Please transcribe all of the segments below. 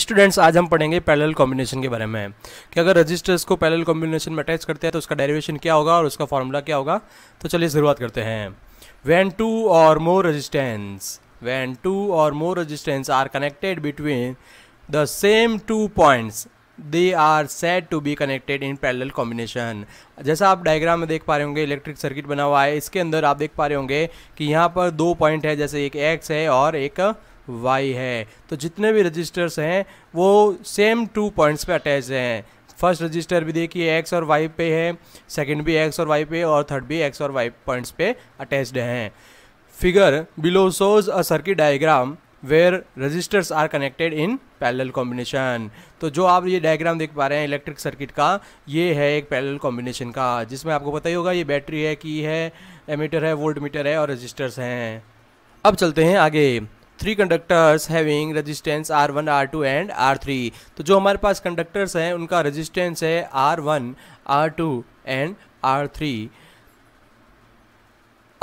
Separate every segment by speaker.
Speaker 1: students आज हम पढ़ेंगे पैरेलल कॉम्बिनेशन के बारे में कि अगर रजिस्टर्स को पैरेलल कॉम्बिनेशन में अटैच करते हैं तो उसका डेरिवेशन क्या होगा और उसका फॉर्मूला क्या होगा तो चलिए शुरुआत करते हैं van two or more resistance when two or more resistance are connected between the same two points they are said to be connected in parallel combination जैसा आप डायग्राम में देख पा रहे होंगे इलेक्ट्रिक सर्किट बना हुआ है इसके अंदर आप देख पा रहे होंगे कि यहाँ पर दो पॉइंट है जैसे एक एक्स है और एक वाई है तो जितने भी रजिस्टर्स हैं वो सेम टू पॉइंट्स पे अटैच हैं फर्स्ट रजिस्टर भी देखिए एक्स और वाई पे है सेकंड भी एक्स और वाई पे और थर्ड भी एक्स और वाई पॉइंट्स पे अटैच्ड हैं figure below shows a circuit diagram where resistors are connected in parallel combination तो जो आप ये डायग्राम देख पा रहे हैं इलेक्ट्रिक सर्किट का ये है एक पैरेलल कॉम्बिनेशन का जिसमें आपको पता ही होगा ये बैटरी है की है एमीटर है वोल्ट मीटर है और रजिस्टर्स हैं अब चलते हैं आगे three conductors having resistance R one R two and R three तो जो हमारे पास कंडक्टर्स हैं उनका रजिस्टेंस है R one R two and R three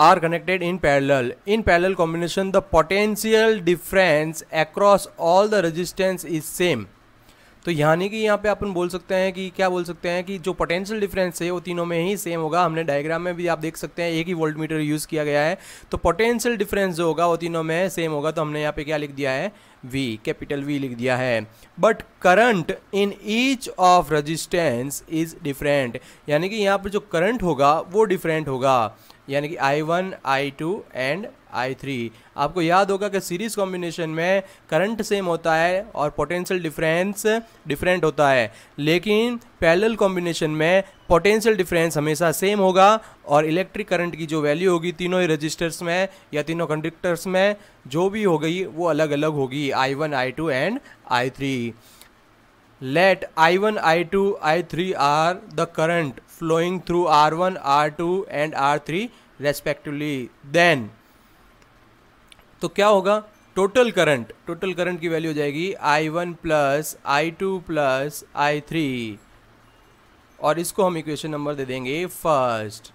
Speaker 1: are connected in parallel in parallel combination the potential difference across all the resistance is same तो यानी कि यहाँ पे अपन बोल सकते हैं कि क्या बोल सकते हैं कि जो पोटेंशियल डिफरेंस है वो तीनों में ही सेम होगा हमने डायग्राम में भी आप देख सकते हैं एक ही वोल्ट मीटर यूज़ किया गया है तो पोटेंशियल डिफरेंस जो होगा वो तीनों में सेम होगा तो हमने यहाँ पे क्या लिख दिया है वी कैपिटल वी लिख दिया है but current in each of resistance is different यानी कि यहाँ पर जो करंट होगा वो डिफरेंट होगा यानी कि I one I two and I three आपको याद होगा कि सीरीज़ कॉम्बिनेशन में करंट सेम होता है और पोटेंशियल डिफरेंस डिफरेंट होता है लेकिन पैरेलल कॉम्बिनेशन में पोटेंशियल डिफरेंस हमेशा सेम होगा और इलेक्ट्रिक करंट की जो वैल्यू होगी तीनों ही रजिस्टर्स में या तीनों कंडक्टर्स में जो भी हो गई वो अलग अलग होगी I one I two and I three three i1 i2 i3 flowing through R one R r1 r2 R r3 respectively then तो क्या होगा टोटल करंट टोटल करंट की वैल्यू हो जाएगी I one plus I two plus I three और इसको हम equation number दे देंगे फर्स्ट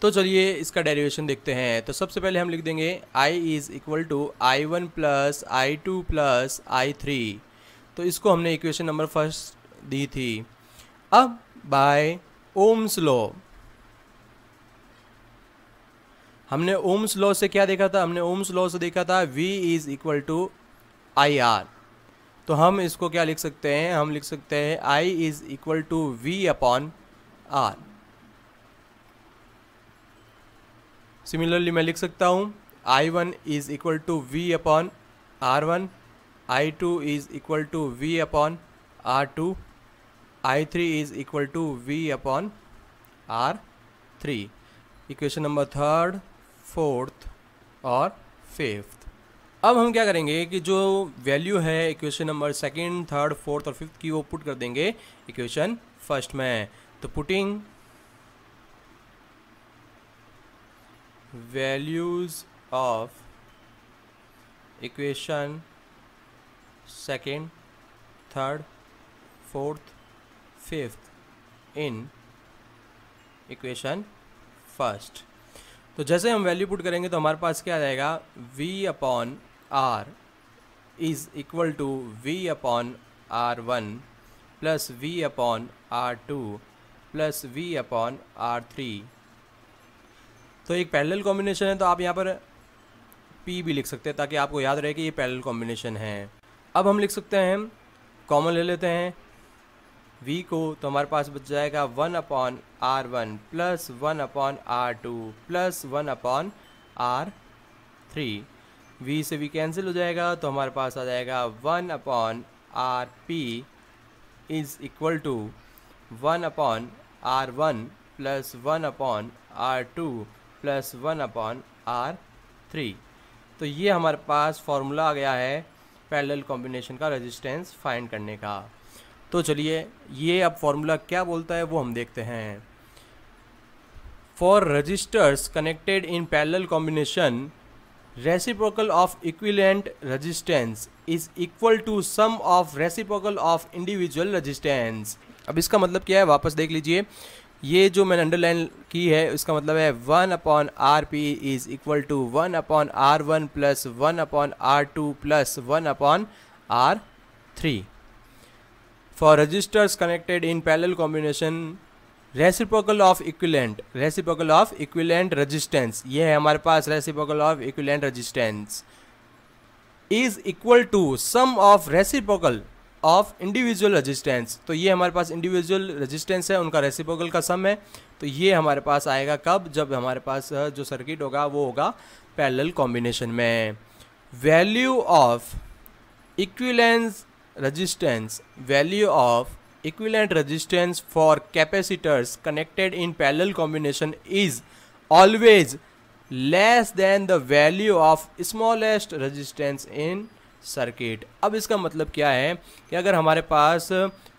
Speaker 1: तो चलिए इसका डेरिवेशन देखते हैं तो सबसे पहले हम लिख देंगे i is equal to I one plus I two plus I three तो इसको हमने इक्वेशन नंबर फर्स्ट दी थी अब बाय ओम्स लॉ हमने ओम्स लॉ से क्या देखा था हमने ओम्स लॉ से देखा था V is equal to I R तो हम इसको क्या लिख सकते हैं हम लिख सकते हैं I is equal to V upon R similarly मैं लिख सकता हूँ I one is equal to V upon R one I two is equal to V upon R two I three is equal to V upon R three equation number third fourth और fifth अब हम क्या करेंगे कि जो value है equation number second third fourth और fifth की वो पुट कर देंगे इक्वेशन फर्स्ट में तो putting values of equation second third fourth fifth in equation first तो जैसे हम वैल्यू पुट करेंगे तो हमारे पास क्या जाएगा v upon R is equal to v upon R one plus V upon R two plus V upon R three तो एक पैरेलल कॉम्बिनेशन है तो आप यहाँ पर पी भी लिख सकते हैं ताकि आपको याद रहे कि ये पैरेलल कॉम्बिनेशन है अब हम लिख सकते हैं कॉमन ले लेते हैं वी को तो हमारे पास बच जाएगा one upon R one plus one upon R two plus one upon R three V से वी कैंसिल हो जाएगा तो हमारे पास आ जाएगा one upon R P is equal to one upon R one plus one upon R two plus one upon R three तो ये हमारे पास फॉर्मूला आ गया है पैरेलल कॉम्बिनेशन का रेजिस्टेंस फाइंड करने का तो चलिए ये अब फॉर्मूला क्या बोलता है वो हम देखते हैं for resistors connected in parallel combination reciprocal of equivalent resistance is equal to sum of reciprocal of individual resistance अब इसका मतलब क्या है वापस देख लीजिए ये जो मैंने अंडरलाइन की है इसका मतलब है one upon R P is equal to one upon R one plus one upon R two plus one upon R three for resistors connected in parallel combination reciprocal of equivalent reciprocal of equivalent resistance ये है हमारे पास reciprocal of equivalent resistance is equal to sum of reciprocal of individual resistance तो ये हमारे पास individual resistance है उनका reciprocal का सम है तो ये हमारे पास आएगा कब जब हमारे पास जो सर्किट होगा वो होगा पैरेलल कॉम्बिनेशन में value of equivalence resistance value of equivalent resistance for capacitors connected in parallel combination is always less than the value of smallest resistance in circuit अब इसका मतलब क्या है कि अगर हमारे पास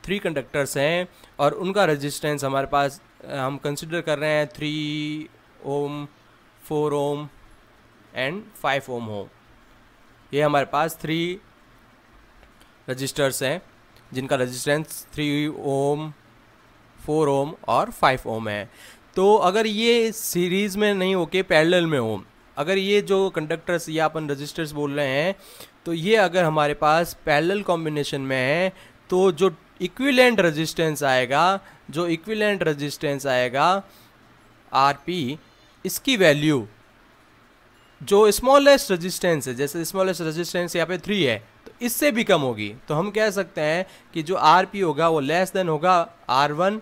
Speaker 1: थ्री कंडक्टर्स हैं और उनका रेजिस्टेंस हमारे पास हम कंसिडर कर रहे हैं three ohm four ohm and five ohm हो ये हमारे पास थ्री रजिस्टर्स हैं जिनका resistance three ohm four ohm और फाइव ओम है तो अगर ये सीरीज़ में नहीं होके पैरेलल में हो अगर ये जो कंडक्टर्स या अपन रजिस्टर्स बोल रहे हैं तो ये अगर हमारे पास पैरेलल कॉम्बिनेशन में है तो जो इक्विलेंट रजिस्टेंस आएगा जो इक्विलेंट रजिस्टेंस आएगा आर पी इसकी वैल्यू जो स्मॉलेस्ट रेजिस्टेंस है जैसे स्मॉलेस्ट रेजिस्टेंस यहाँ पे थ्री है तो इससे भी कम होगी तो हम कह सकते हैं कि जो आर पी होगा वो लेस देन होगा आर वन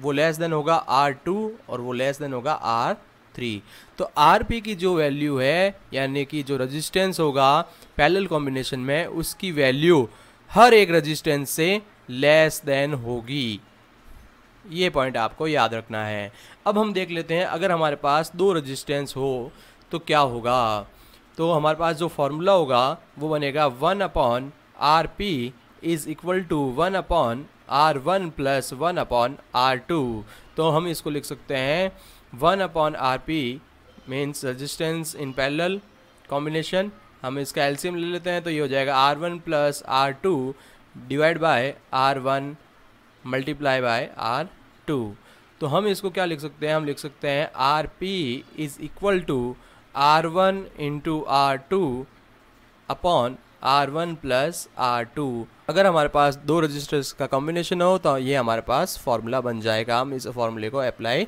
Speaker 1: वो लेस देन होगा आर टू और वो लेस देन होगा आर थ्री तो आर पी की जो वैल्यू है यानी कि जो रजिस्टेंस होगा पैरेलल कॉम्बिनेशन में उसकी वैल्यू हर एक रजिस्टेंस से लेस देन होगी ये पॉइंट आपको याद रखना है अब हम देख लेते हैं अगर हमारे पास दो रजिस्टेंस हो तो क्या होगा तो हमारे पास जो फार्मूला होगा वो बनेगा one upon R P is equal to one upon R one plus one upon R two तो हम इसको लिख सकते हैं one upon R P means resistance in parallel combination हम इसका एल्सियम ले लेते हैं तो ये हो जाएगा R one plus R two divide by R one multiply by R two तो हम इसको क्या लिख सकते हैं हम लिख सकते हैं R P is equal to R one into R two upon R one plus R two अगर हमारे पास दो रजिस्टर्स का कॉम्बिनेशन हो तो ये हमारे पास फार्मूला बन जाएगा हम इस फार्मूले को अप्लाई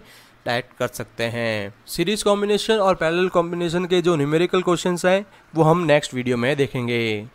Speaker 1: डायरेक्ट कर सकते हैं सीरीज कॉम्बिनेशन और पैरेलल कॉम्बिनेशन के जो न्यूमेरिकल क्वेश्चंस हैं वो हम नेक्स्ट वीडियो में देखेंगे